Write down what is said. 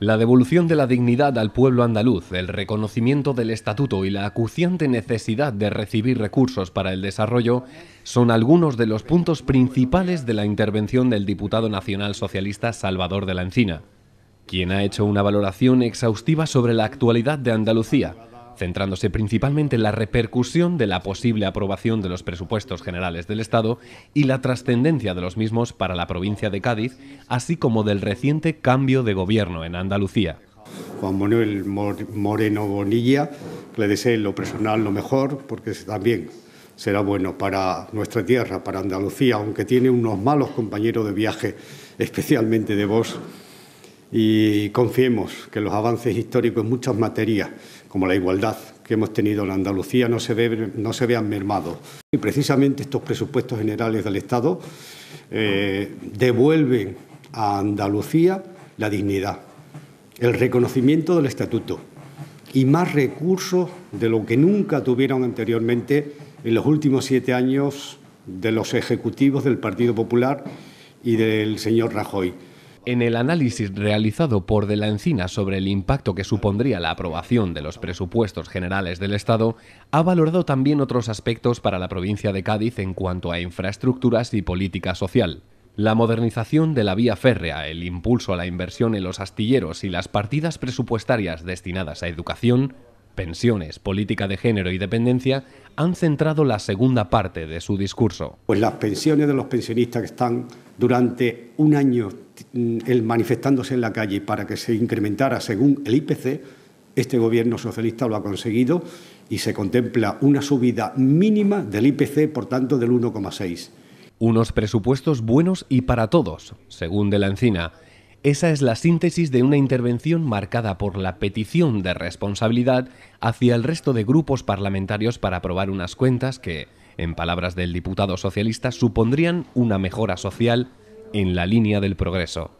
La devolución de la dignidad al pueblo andaluz, el reconocimiento del estatuto y la acuciante necesidad de recibir recursos para el desarrollo son algunos de los puntos principales de la intervención del diputado nacional socialista Salvador de la Encina, quien ha hecho una valoración exhaustiva sobre la actualidad de Andalucía centrándose principalmente en la repercusión de la posible aprobación de los presupuestos generales del Estado y la trascendencia de los mismos para la provincia de Cádiz, así como del reciente cambio de gobierno en Andalucía. Juan Manuel Moreno Bonilla, le deseo lo personal lo mejor, porque también será bueno para nuestra tierra, para Andalucía, aunque tiene unos malos compañeros de viaje, especialmente de vos y confiemos que los avances históricos en muchas materias, como la igualdad que hemos tenido en Andalucía, no se, vean mermados. Y precisamente estos presupuestos generales del Estado eh, devuelven a Andalucía la dignidad, el reconocimiento del estatuto y más recursos de lo que nunca tuvieron anteriormente en los últimos siete años de los ejecutivos del Partido Popular y del señor Rajoy. En el análisis realizado por De la Encina sobre el impacto que supondría la aprobación de los presupuestos generales del Estado, ha valorado también otros aspectos para la provincia de Cádiz en cuanto a infraestructuras y política social. La modernización de la vía férrea, el impulso a la inversión en los astilleros y las partidas presupuestarias destinadas a educación, pensiones, política de género y dependencia han centrado la segunda parte de su discurso. Pues las pensiones de los pensionistas que están durante un año el manifestándose en la calle para que se incrementara según el IPC, este gobierno socialista lo ha conseguido y se contempla una subida mínima del IPC, por tanto, del 1,6. Unos presupuestos buenos y para todos, según De la Encina. Esa es la síntesis de una intervención marcada por la petición de responsabilidad hacia el resto de grupos parlamentarios para aprobar unas cuentas que, en palabras del diputado socialista, supondrían una mejora social en la línea del progreso.